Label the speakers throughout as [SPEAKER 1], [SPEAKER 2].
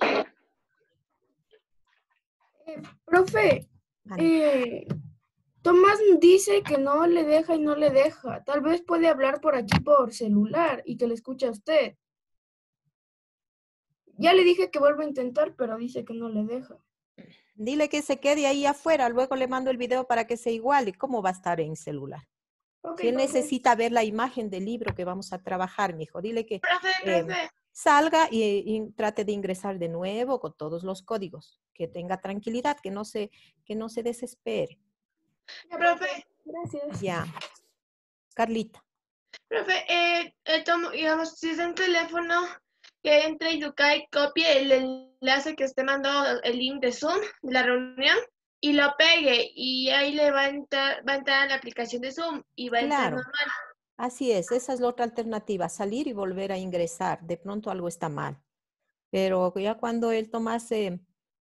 [SPEAKER 1] Eh, profe, eh, Tomás dice que no le deja y no le deja. Tal vez puede hablar por aquí por celular y que le escuche a usted. Ya le dije que vuelva a intentar, pero dice que no le deja. Dile que se quede ahí afuera, luego le mando el video para que se iguale. ¿Cómo va a estar en celular? ¿Qué necesita ver la imagen del libro que vamos a trabajar, mijo. Dile que... Eh, salga y, trate de ingresar de nuevo con todos los códigos, que tenga tranquilidad, que no se, que no se desespere. Ya, profe. Gracias. Ya. Carlita. Profe, eh, eh digamos, si es un teléfono, que entre y y copie el enlace que esté mandando el link de Zoom la reunión y lo pegue y ahí le va a entrar, va a la aplicación de Zoom y va a entrar normal. Así es, esa es la otra alternativa, salir y volver a ingresar. De pronto algo está mal. Pero ya cuando el Tomás se,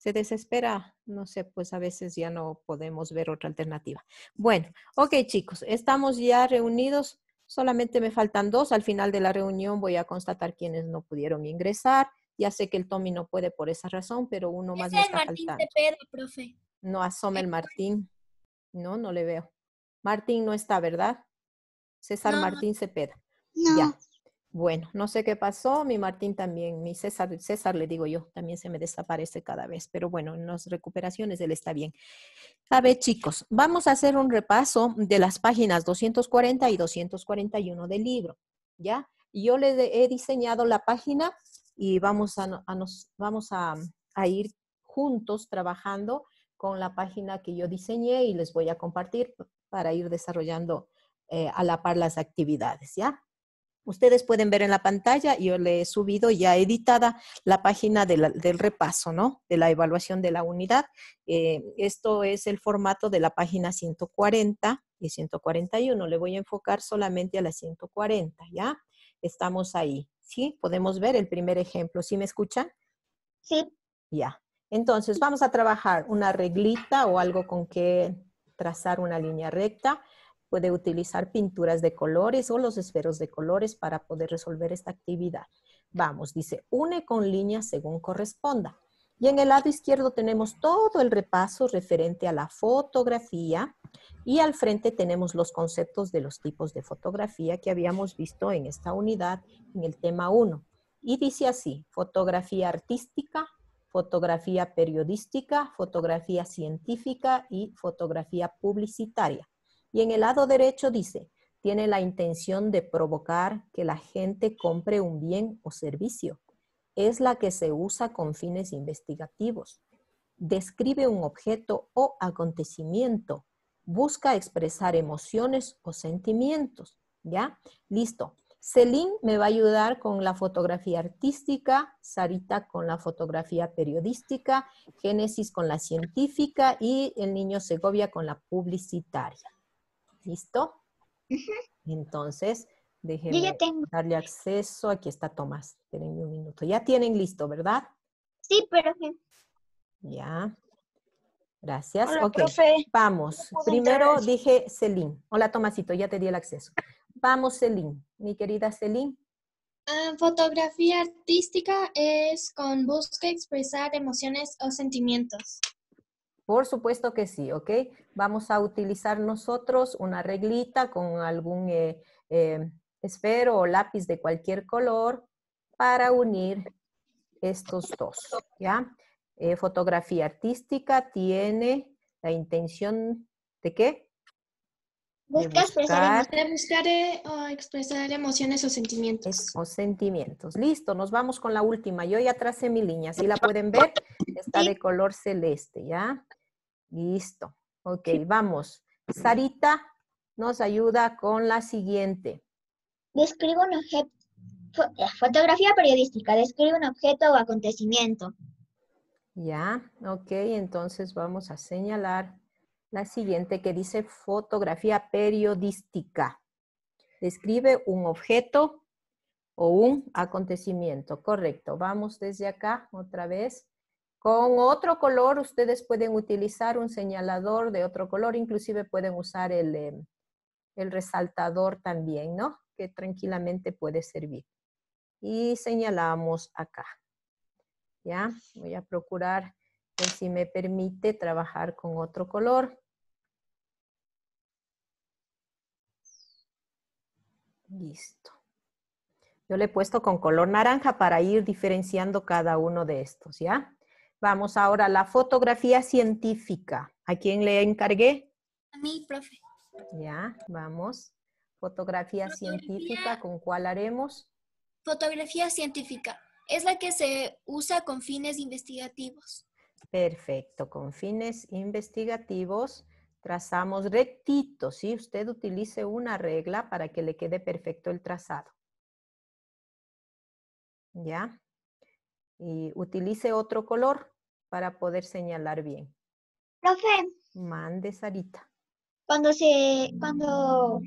[SPEAKER 1] desespera, no sé, pues a veces ya no podemos ver otra alternativa. Bueno, ok chicos, estamos ya reunidos. Solamente me faltan dos. Al final de la reunión voy a constatar quienes no pudieron ingresar. Ya sé que el Tommy no puede por esa razón, pero uno más me está No asoma el Martín. No, no le veo. Martín no está, ¿verdad? César Martín Cepeda. No. Ya. Bueno, no sé qué pasó, mi Martín también, mi César, César le digo yo, también se me desaparece cada vez, pero bueno, en las recuperaciones él está bien. A ver, chicos, vamos a hacer un repaso de las páginas 240 y 241 del libro, ¿ya? Yo le he diseñado la página y vamos a, nos, vamos a ir juntos trabajando con la página que yo diseñé y les voy a compartir para ir desarrollando eh, a la par las actividades, ¿ya? Ustedes pueden ver en la pantalla, yo le he subido ya editada la página del repaso, ¿no? De la evaluación de la unidad. Eh, esto es el formato de la página 140 y 141. Le voy a enfocar solamente a la 140, ¿ya? Estamos ahí, ¿sí? Podemos ver el primer ejemplo. ¿Sí me escuchan? Sí. Ya. Entonces, vamos a trabajar una reglita o algo con que trazar una línea recta puede utilizar pinturas de colores o los esferos de colores para poder resolver esta actividad. Vamos, dice, une con línea según corresponda. Y en el lado izquierdo tenemos todo el repaso referente a la fotografía y al frente tenemos los conceptos de los tipos de fotografía que habíamos visto en esta unidad en el tema 1. Y dice así, fotografía artística, fotografía periodística, fotografía científica y fotografía publicitaria. Y en el lado derecho dice, tiene la intención de provocar que la gente compre un bien o servicio. Es la que se usa con fines investigativos. Describe un objeto o acontecimiento. Busca expresar emociones o sentimientos. ¿Ya? Listo. Celine me va a ayudar con la fotografía artística, Sarita con la fotografía periodística, Génesis con la científica y el niño Segovia con la publicitaria. ¿Listo? Entonces, déjenme darle acceso. Aquí está Tomás. Tienen un minuto. Ya tienen listo, ¿verdad? Sí, pero... Ya. Gracias. vamos. Primero dije Celine. Hola, Tomasito, ya te di el acceso. Vamos, Celine. Mi querida Celine. Ah, fotografía artística es con busca expresar emociones o sentimientos. Por supuesto que sí, ¿ok? Vamos a utilizar nosotros una reglita con algún eh, eh, esfero o lápiz de cualquier color para unir estos dos, ¿ya? Eh, fotografía artística tiene la intención de qué? Buscar buscar ah, expresar emociones o sentimientos. O sentimientos. Listo, nos vamos con la última. Yo ya tracé mi línea, si la pueden ver, está de color celeste, ¿ya? Listo. Ok, vamos. Sarita nos ayuda con la siguiente. Describe un objeto. Eh, fotografía periodística. Describe un objeto o acontecimiento. Ya, ok. Entonces vamos a señalar la siguiente que dice fotografía periodística. Describe un objeto o un acontecimiento. Correcto. Vamos desde acá otra vez. Con otro color, ustedes pueden utilizar un señalador de otro color, inclusive pueden usar el, eh, el resaltador también, ¿no? Que tranquilamente puede servir. Y señalamos acá. ¿Ya? Voy a procurar que si me permite trabajar con otro color. Listo. Yo le he puesto con color naranja para ir diferenciando cada uno de estos, ¿ya? Vamos ahora a la fotografía científica. ¿A quién le encargué? A mí, profe. Ya, vamos. Fotografía, científica, ¿con cuál haremos? Fotografía científica. Es la que se usa con fines investigativos. Perfecto, con fines investigativos trazamos rectito, ¿sí? Usted utilice una regla para que le quede perfecto el trazado. ¿Ya? y utilice otro color para poder señalar bien. Profe. Mande, Sarita. Cuando se, cuando,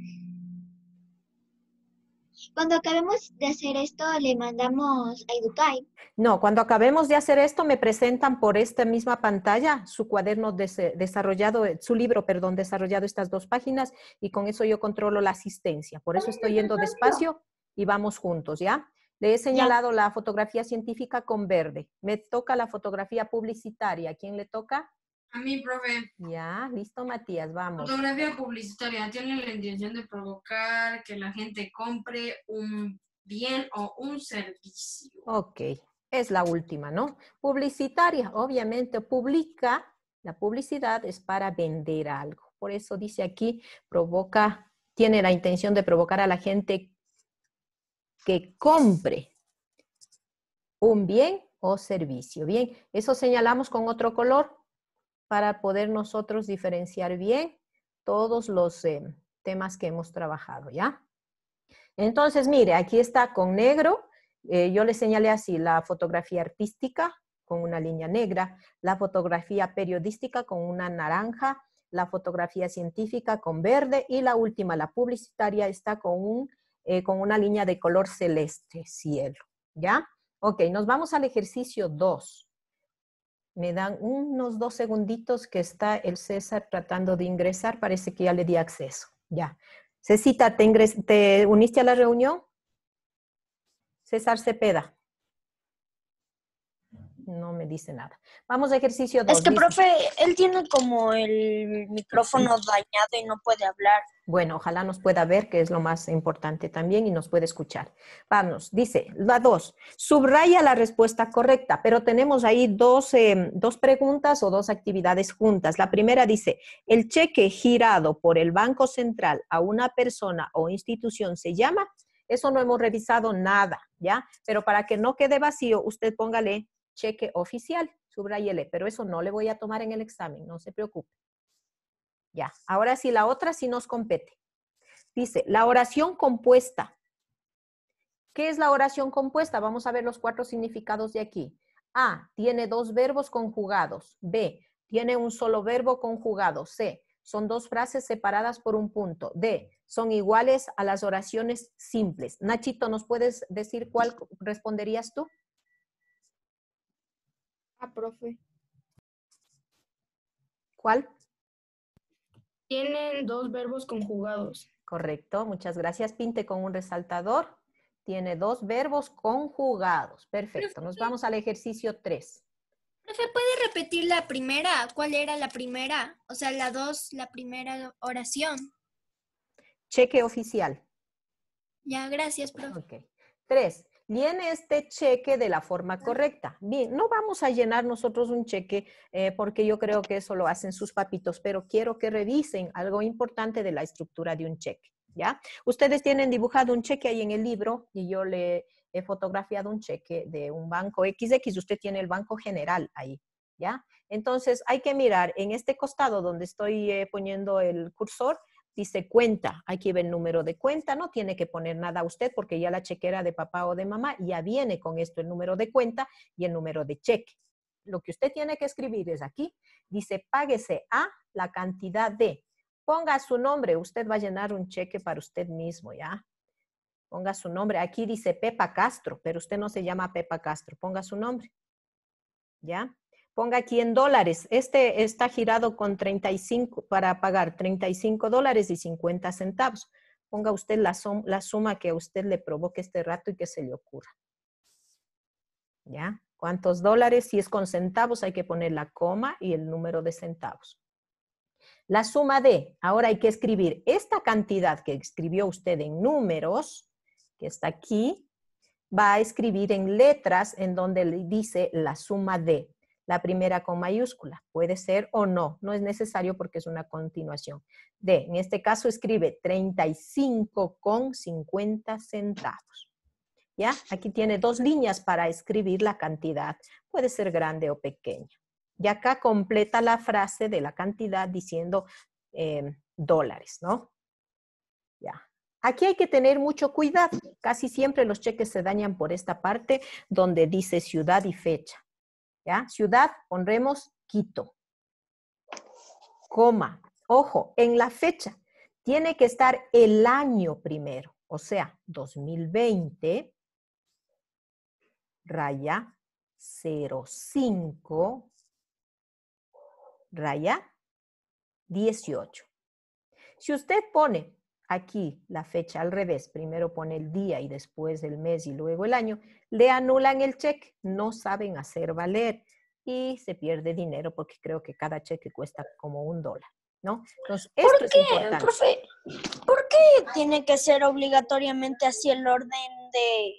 [SPEAKER 1] cuando acabemos de hacer esto, le mandamos a Educay. No, cuando acabemos de hacer esto, me presentan por esta misma pantalla su cuaderno desarrollado, eh, su libro, perdón, desarrollado estas dos páginas y con eso yo controlo la asistencia. Por eso estoy yendo despacio y vamos juntos, ¿ya? Le he señalado la fotografía científica con verde. Me toca la fotografía publicitaria. ¿Quién le toca? A mí, profe. Ya, listo, Matías, vamos. Fotografía publicitaria tiene la intención de provocar que la gente compre un bien o un servicio. Ok, es la última, ¿no? Publicitaria, obviamente, publica. La publicidad es para vender algo. Por eso dice aquí, provoca, tiene la intención de provocar a la gente que compre un bien o servicio. Bien, eso señalamos con otro color para poder nosotros diferenciar bien todos los eh, temas que hemos trabajado, ¿ya? Entonces, mire, aquí está con negro. Eh, yo le señalé así la fotografía artística con una línea negra, la fotografía periodística con una naranja, la fotografía científica con verde y la última, la publicitaria, está con un eh, con una línea de color celeste, cielo, ¿ya? Ok, nos vamos al ejercicio 2. Me dan unos dos segunditos que está el César tratando de ingresar, parece que ya le di acceso, ya. Cecita, ¿te uniste a la reunión? César Cepeda no me dice nada. Vamos a ejercicio 2. Es que, profe, él tiene como el micrófono dañado y no puede hablar. Bueno, ojalá nos pueda ver, que es lo más importante también, y nos puede escuchar. Vamos, dice la 2. Subraya la respuesta correcta, pero tenemos ahí em, dos preguntas o dos actividades juntas. La primera dice, el cheque girado por el Banco Central a una persona o institución se llama... Eso no hemos revisado nada, ¿ya? Pero para que no quede vacío, usted póngale cheque oficial, subrayele, pero eso no le voy a tomar en el examen, no se preocupe. Ya, ahora sí, la otra sí nos compete. Dice, la oración compuesta. ¿Qué es la oración compuesta? Vamos a ver los cuatro significados de aquí. A, tiene dos verbos conjugados. B, tiene un solo verbo conjugado. C, son dos frases separadas por un punto. D, son iguales a las oraciones simples. Nachito, ¿nos puedes decir cuál responderías tú? Ah, profe. ¿Cuál? Tienen dos verbos conjugados. Correcto, muchas gracias. Pinte con un resaltador. Tiene dos verbos conjugados. Perfecto, nos vamos al ejercicio 3. Profe, ¿puede repetir la primera? ¿Cuál era la primera? O sea, la dos, la primera oración. Cheque oficial. Ya, gracias, profe. Ok. Tres, viene este cheque de la forma correcta. Bien, no vamos a llenar nosotros un cheque eh, porque yo creo que eso lo hacen sus papitos, pero quiero que revisen algo importante de la estructura de un cheque, ¿ya? Ustedes tienen dibujado un cheque ahí en el libro y yo le he fotografiado un cheque de un banco XX, usted tiene el banco general ahí, ¿ya? Entonces hay que mirar en este costado donde estoy eh, poniendo el cursor, dice cuenta, Aquí ve el número de cuenta, no tiene que poner nada a usted porque ya la chequera de papá o de mamá ya viene con esto el número de cuenta y el número de cheque. Lo que usted tiene que escribir es aquí, dice páguese a la cantidad de, ponga su nombre, usted va a llenar un cheque para usted mismo, ¿ya? Ponga su nombre, aquí dice Pepa Castro, pero usted no se llama Pepa Castro, ponga su nombre, ¿ya? ponga aquí en dólares. Este está girado con 35 para pagar 35 dólares y 50 centavos. Ponga usted la, la suma que a usted le provoque este rato y que se le ocurra. ¿Ya? ¿Cuántos dólares? Si es con centavos, hay que poner la coma y el número de centavos. La suma de, ahora hay que escribir esta cantidad que escribió usted en números, que está aquí, va a escribir en letras en donde le dice la suma de la primera con mayúscula. Puede ser o no, no es necesario porque es una continuación. D, en este caso escribe 35,50 con centavos. ¿Ya? Aquí tiene dos líneas para escribir la cantidad. Puede ser grande o pequeña. Y acá completa la frase de la cantidad diciendo eh, dólares, ¿no? Ya. Aquí hay que tener mucho cuidado. Casi siempre los cheques se dañan por esta parte donde dice ciudad y fecha. Ciudad, pondremos Quito. Coma. Ojo, en la fecha tiene que estar el año primero, o sea, 2020, raya 05, raya 18. Si usted pone aquí la fecha al revés, primero pone el día y después el mes y luego el año, le anulan el cheque, no saben hacer valer y se pierde dinero porque creo que cada cheque cuesta como un dólar. ¿No? Entonces, ¿Por qué, ¿Por qué tiene que ser obligatoriamente así el orden de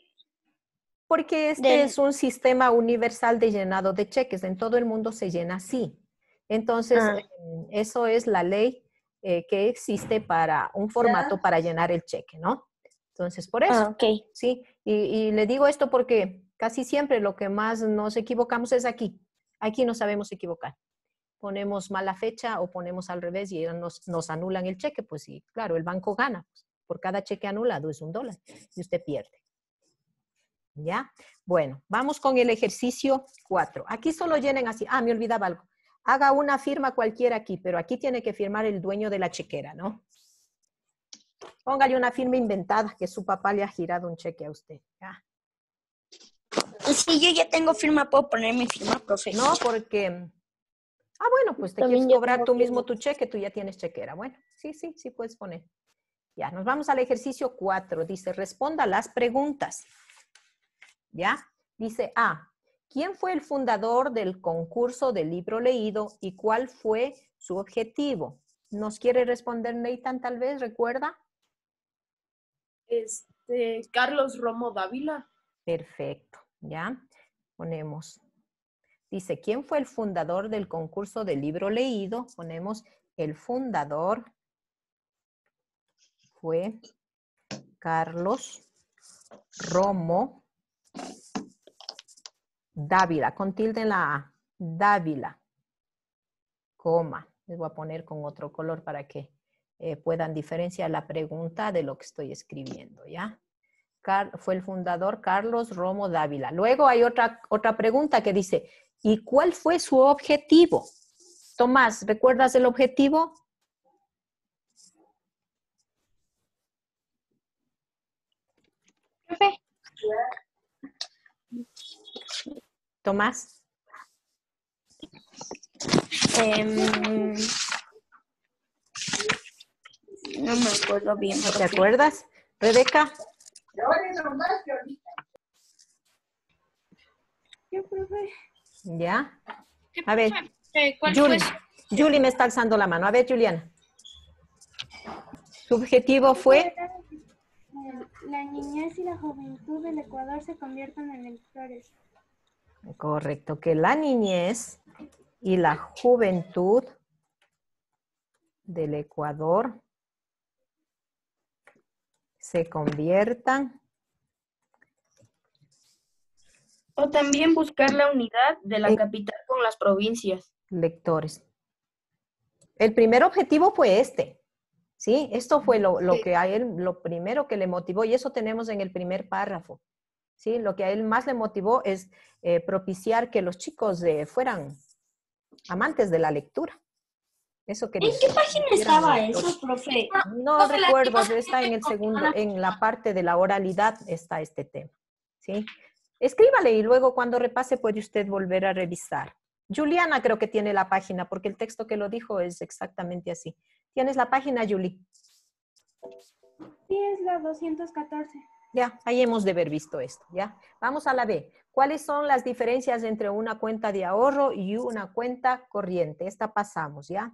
[SPEAKER 1] porque este es un sistema universal de llenado de cheques. En todo el mundo se llena así. Entonces, ah. eh, eso es la ley eh, que existe para un formato para llenar el cheque, ¿no? Entonces, por eso. Ah, sí, y, le digo esto porque casi siempre lo que más nos equivocamos es aquí. Aquí no sabemos equivocar. Ponemos mala fecha o ponemos al revés y nos, nos anulan el cheque, pues sí, claro, el banco gana. Por cada cheque anulado es un dólar y usted pierde. ¿Ya? Bueno, vamos con el ejercicio 4. Aquí solo llenen así. Ah, me olvidaba algo haga una firma cualquiera aquí, pero aquí tiene que firmar el dueño de la chequera, ¿no? Póngale una firma inventada que su papá le ha girado un cheque a usted. ¿ya? Si pues yo ya tengo firma, ¿puedo poner mi firma, profe? No, porque... Ah, bueno, pues te quieres cobrar tú mismo tu cheque, tú ya tienes chequera. Bueno, sí, sí, sí puedes poner. Ya, nos vamos al ejercicio 4. Dice, responda las preguntas. ¿Ya? Dice A, ¿Quién fue el fundador del concurso del libro leído y cuál fue su objetivo? ¿Nos quiere responder Nathan tal vez? ¿Recuerda? Este, Carlos Romo Dávila. Perfecto, ya. Ponemos. Dice, ¿quién fue el fundador del concurso del libro leído? Ponemos, el fundador fue Carlos Romo Dávila, con tilde en la A. Dávila, coma. Les voy a poner con otro color para que eh, puedan diferenciar la pregunta de lo que estoy escribiendo, ¿ya? fue el fundador Carlos Romo Dávila. Luego hay otra, otra pregunta que dice, ¿y cuál fue su objetivo? Tomás, ¿recuerdas el objetivo? Tomás. Em, no me acuerdo bien. te acuerdas? Rebeca. Yo ¿Ya? A ver, Julie, Juli eh, me está alzando la mano. A ver, Juliana. su objetivo fue? La niñez y la juventud del Ecuador se conviertan en lectores. Correcto, que la niñez y la juventud del Ecuador se conviertan. O también buscar la unidad de la capital con las provincias. Lectores. El primer objetivo fue este. ¿Sí? Esto fue lo, que a lo primero que le motivó y eso tenemos en el primer párrafo. Lo que a él más le motivó es eh, propiciar que los chicos fueran amantes de la lectura. ¿En qué página estaba eso, profe? No, recuerdo, está en el segundo, en la parte de la oralidad está este tema, ¿sí? Escríbale y luego cuando repase puede usted volver a revisar. Juliana creo que tiene la página, porque el texto que lo dijo es exactamente así. ¿Tienes la página, Juli? Sí, es la 214. Ya, ahí hemos de haber visto esto, ¿ya? Vamos a la B. ¿Cuáles son las diferencias entre una cuenta de ahorro y una cuenta corriente? Esta pasamos, ¿ya?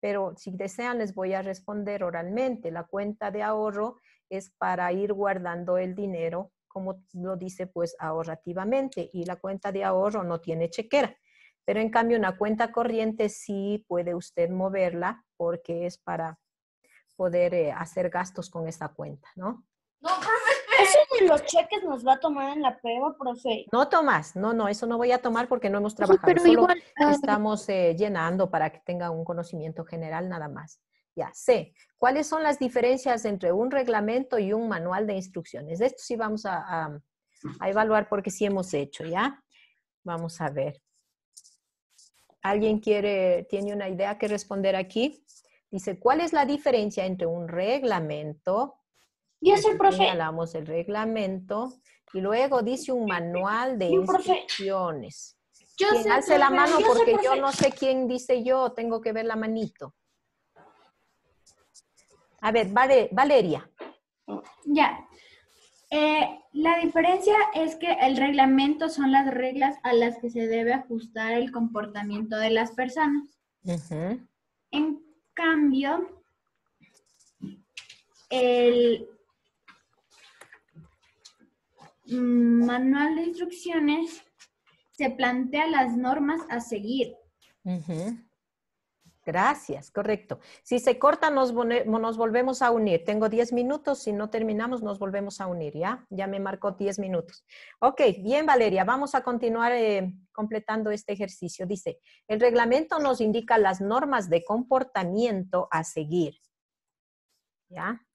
[SPEAKER 1] Pero si desean les voy a responder oralmente. La cuenta de ahorro es para ir guardando el dinero, como lo dice, pues ahorrativamente. Y la cuenta de ahorro no tiene chequera. Pero en cambio una cuenta corriente sí puede usted moverla porque es para poder eh, hacer gastos con esa cuenta, ¿no? No, ¿Eso de los cheques nos va a tomar en la prueba, profe? No tomas, no, no, eso no voy a tomar porque no hemos trabajado. Solo ah, estamos eh, llenando para que tenga un conocimiento general nada más. Ya, sé. ¿Cuáles son las diferencias entre un reglamento y un manual de instrucciones? De Esto sí vamos a, evaluar porque sí hemos hecho, ¿ya? Vamos a ver. ¿Alguien quiere, tiene una idea que responder aquí? Dice, ¿cuál es la diferencia entre un reglamento y es pues el profe. Señalamos el reglamento y luego dice un manual de instrucciones.
[SPEAKER 2] Yo alce la mano porque yo no sé
[SPEAKER 1] quién dice yo, tengo que ver la manito. A ver, vale, Valeria. Ya. Eh, la diferencia es que el reglamento son las reglas a las que se debe ajustar el comportamiento de las personas. En cambio, el, Mm, manual de instrucciones se plantea las normas a seguir. Gracias, correcto. Si se corta, nos, volvemos a unir. Tengo 10 minutos, si no terminamos, nos volvemos a unir, ¿ya? Ya me marcó 10 minutos. Ok, bien, Valeria, vamos a continuar eh, completando este ejercicio. Dice, el reglamento nos indica las normas de comportamiento a seguir. ¿Ya?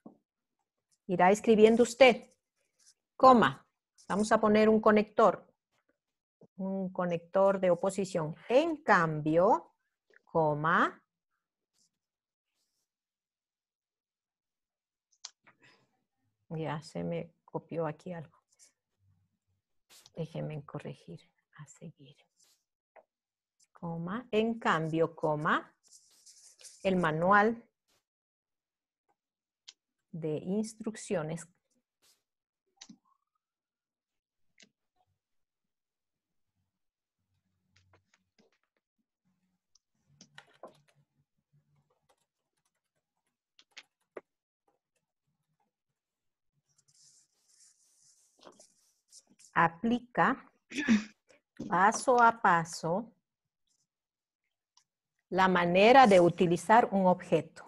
[SPEAKER 1] Irá escribiendo usted, coma, Vamos a poner un conector, un conector de oposición. En cambio, coma, ya se me copió aquí algo. Déjenme corregir, a seguir. Coma, en cambio, coma, el manual de instrucciones aplica paso a paso la manera de utilizar un objeto.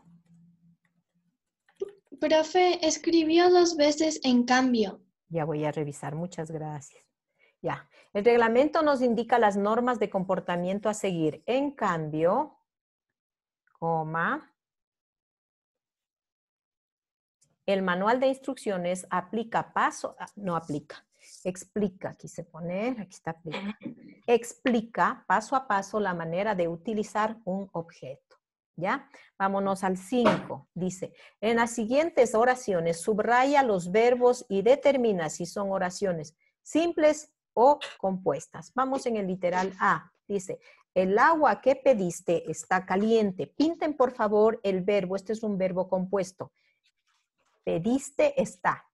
[SPEAKER 1] Profe, escribió dos veces en cambio. Ya voy a revisar, muchas gracias. Ya, el reglamento nos indica las normas de comportamiento a seguir. En cambio, coma, el manual de instrucciones aplica paso, no aplica, explica, aquí se aquí está Explica paso a paso la manera de utilizar un objeto. ¿Ya? Vámonos al 5. Dice, en las siguientes oraciones subraya los verbos y determina si son oraciones simples o compuestas. Vamos en el literal A. Dice, el agua que pediste está caliente. Pinten por favor el verbo. Este es un verbo compuesto. Pediste está.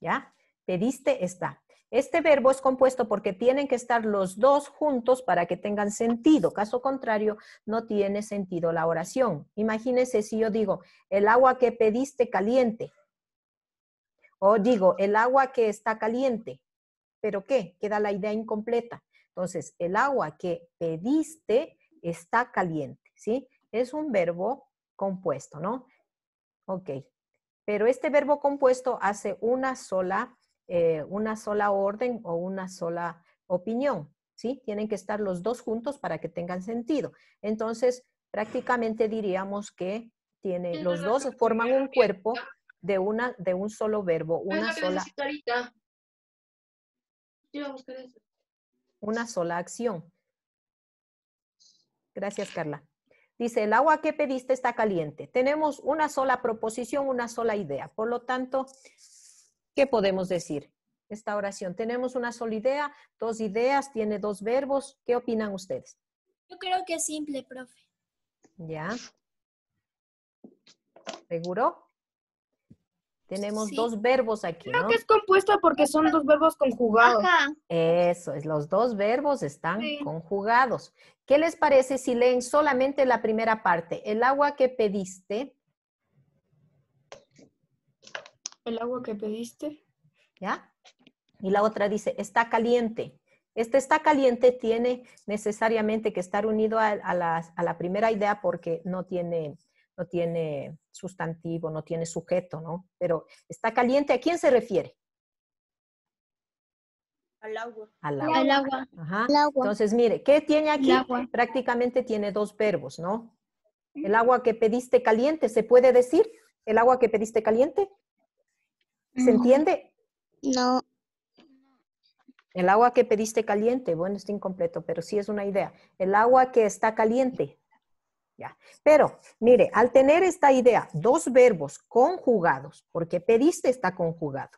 [SPEAKER 1] ¿Ya? Pediste está. Este verbo es compuesto porque tienen que estar los dos juntos para que tengan sentido. Caso contrario, no tiene sentido la oración. Imagínense si yo digo, el agua que pediste caliente. O digo, el agua que está caliente. ¿Pero qué? Queda la idea incompleta. Entonces, el agua que pediste está caliente, ¿sí? Es un verbo compuesto, ¿no? Ok. Pero este verbo compuesto hace una sola eh, una sola orden o una sola opinión, ¿sí? Tienen que estar los dos juntos para que tengan sentido. Entonces, prácticamente diríamos que tiene, los dos forman un cuerpo de, una, de un solo verbo, una sola... Una sola acción. Gracias, Carla. Dice, el agua que pediste está caliente. Tenemos una sola proposición, una sola idea. Por lo tanto, ¿qué podemos decir? Esta oración, tenemos una sola idea, dos ideas, tiene dos verbos, ¿qué opinan ustedes? Yo creo que es simple, profe. Ya. ¿Seguro? Tenemos dos verbos aquí. Creo que es compuesta porque son dos verbos conjugados. Eso los dos verbos están conjugados. ¿Qué les parece si leen solamente la primera parte? El agua que pediste El agua que pediste. ¿Ya? Y la otra dice, está caliente. Este está caliente tiene necesariamente que estar unido a, la, primera idea porque no tiene, no tiene sustantivo, no tiene sujeto, ¿no? Pero está caliente, ¿a quién se refiere? Al agua. Al agua. Al agua. Entonces, mire, ¿qué tiene aquí? Prácticamente tiene dos verbos, ¿no? El agua que pediste caliente, ¿se puede decir? ¿El agua que pediste caliente? ¿Se entiende? No. El agua que pediste caliente, bueno, está incompleto, pero sí es una idea. El agua que está caliente. Ya. Pero, mire, al tener esta idea, dos verbos conjugados, porque pediste está conjugado.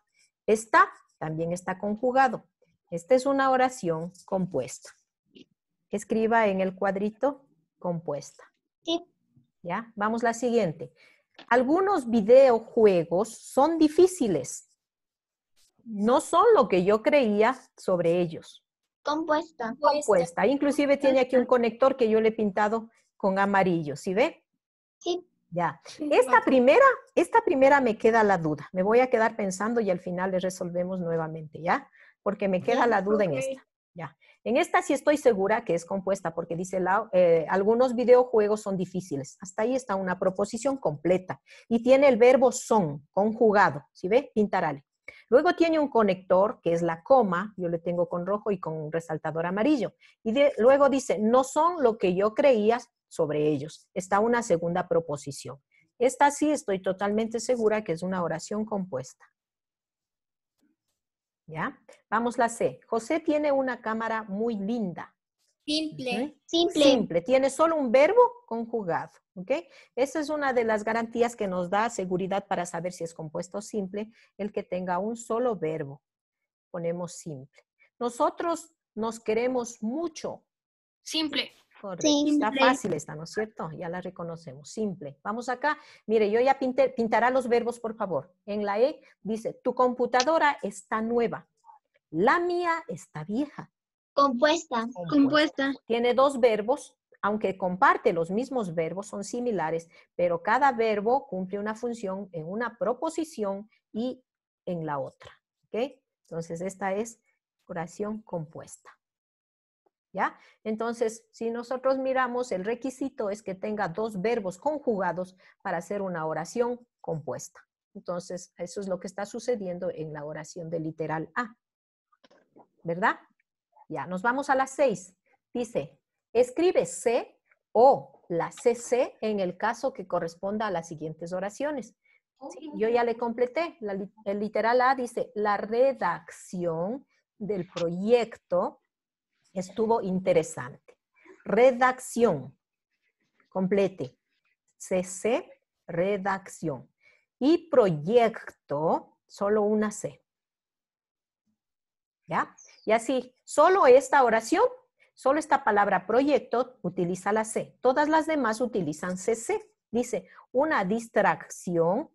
[SPEAKER 1] Está también está conjugado. Esta es una oración compuesta. Escriba en el cuadrito compuesta. Sí. ¿Ya? Vamos a la siguiente algunos videojuegos son difíciles. No son lo que yo creía sobre ellos. Compuesta. Compuesta. Inclusive tiene aquí un conector que yo le he pintado con amarillo. ¿Sí ve? Sí. Ya. Esta primera, esta primera me queda la duda. Me voy a quedar pensando y al final le resolvemos nuevamente, ¿ya? Porque me queda la duda en esta. En esta sí estoy segura que es compuesta porque dice, eh, algunos videojuegos son difíciles. Hasta ahí está una proposición completa y tiene el verbo son conjugado. ¿Sí ve? Pintarale. Luego tiene un conector que es la coma, yo le tengo con rojo y con un resaltador amarillo. Y luego dice, no son lo que yo creía sobre ellos. Está una segunda proposición. Esta sí estoy totalmente segura que es una oración compuesta. ¿Ya? Vamos la C. José tiene una cámara muy linda. Simple. Simple. Simple. Tiene solo un verbo conjugado. ¿Ok? Esa es una de las garantías que nos da seguridad para saber si es compuesto simple, el que tenga un solo verbo. Ponemos simple. Nosotros nos queremos mucho. Simple. Está fácil esta, ¿no es cierto? Ya la reconocemos. Simple. Vamos acá. Mire, yo ya pinté, pintará los verbos, por favor. En la E dice, tu computadora está nueva. La mía está vieja. Compuesta. Compuesta. Tiene dos verbos, aunque comparte los mismos verbos, son similares, pero cada verbo cumple una función en una proposición y en la otra. Entonces, esta es oración compuesta. Entonces, si nosotros miramos, el requisito es que tenga dos verbos conjugados para hacer una oración compuesta. Entonces, eso es lo que está sucediendo en la oración de literal A. ¿Verdad? Ya, nos vamos a las seis. Dice, escribe C o la CC en el caso que corresponda a las siguientes oraciones. Oh, yo ya le completé. el literal A dice, la redacción del proyecto Estuvo interesante. Redacción. Complete. CC, redacción. Y proyecto, solo una C. ¿Ya? Y así, solo esta oración, solo esta palabra proyecto utiliza la C. Todas las demás utilizan CC. Dice, una distracción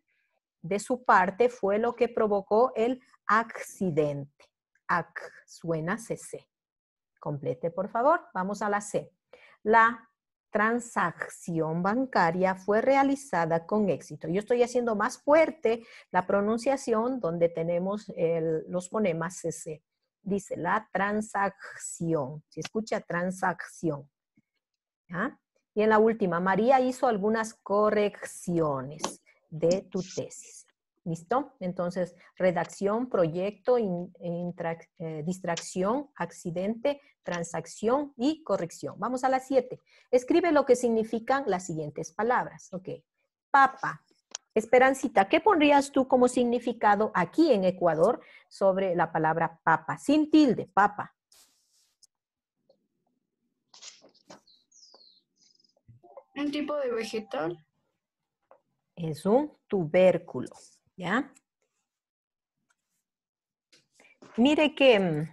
[SPEAKER 1] de su parte fue lo que provocó el accidente. AC suena CC. Complete, por favor. Vamos a la C. La transacción bancaria fue realizada con éxito. Yo estoy haciendo más fuerte la pronunciación donde tenemos los fonemas CC. Dice la transacción. Se escucha transacción. Y en la última, María hizo algunas correcciones de tu tesis. ¿Listo? Entonces, redacción, proyecto, eh, distracción, accidente, transacción y corrección. Vamos a las siete. Escribe lo que significan las siguientes palabras. Ok. Papa. Esperancita, ¿qué pondrías tú como significado aquí en Ecuador sobre la palabra papa? Sin tilde, papa. ¿Un tipo de vegetal? Es un tubérculo. ¿Ya? Mire que mm,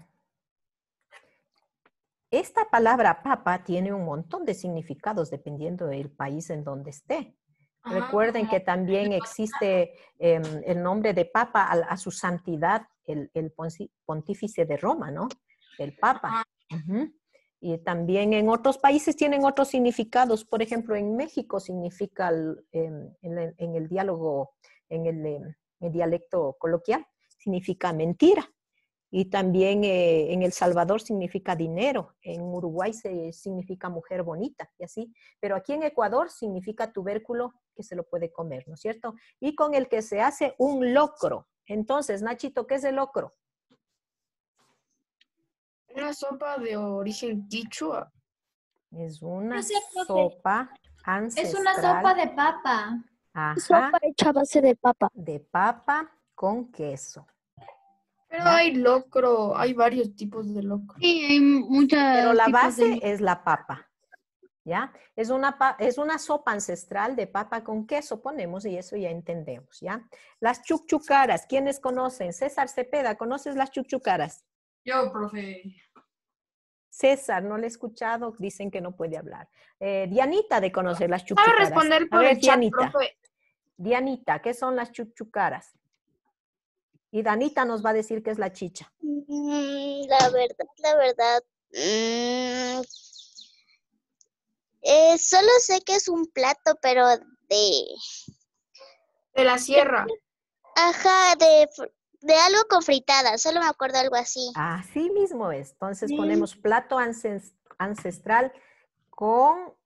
[SPEAKER 1] esta palabra papa tiene un montón de significados dependiendo del país en donde esté.
[SPEAKER 2] Ah, Recuerden que
[SPEAKER 1] también existe em, el nombre de papa a, su santidad, el, pontífice de Roma, ¿no? El papa. Ah. Y también en otros países tienen otros significados. Por ejemplo, en México significa em, en el diálogo en el, eh, dialecto coloquial, significa mentira. Y también eh, en El Salvador significa dinero, en Uruguay se, significa mujer bonita y así. Pero aquí en Ecuador significa tubérculo que se lo puede comer, ¿no es cierto? Y con el que se hace un locro. Entonces, Nachito, ¿qué es el locro? Una sopa de origen quichua. Es una sopa ancestral. Es una sopa de papa. Sopa hecha a base de papa. De papa con queso. Pero hay locro, hay varios tipos de locro. Sí, hay muchas. Pero la base es la papa. ¿Ya? Es una, es una sopa ancestral de papa con queso, ponemos y eso ya entendemos, ¿ya? Las chuchucaras, ¿quiénes conocen? César Cepeda, ¿conoces las chuchucaras? Yo, profe. César, no le he escuchado, dicen que no puede hablar. Eh, Dianita de conocer las chuchucaras. responder por ver, Dianita. Dianita, ¿qué son las chuchucaras? Y Danita nos va a decir qué es la chicha. Mm, la verdad, la verdad. Mm, eh, solo sé que es un plato, pero de... De la sierra. Ajá, de, de algo con fritada, solo me acuerdo algo así. Así mismo es. Entonces ponemos plato ancestral con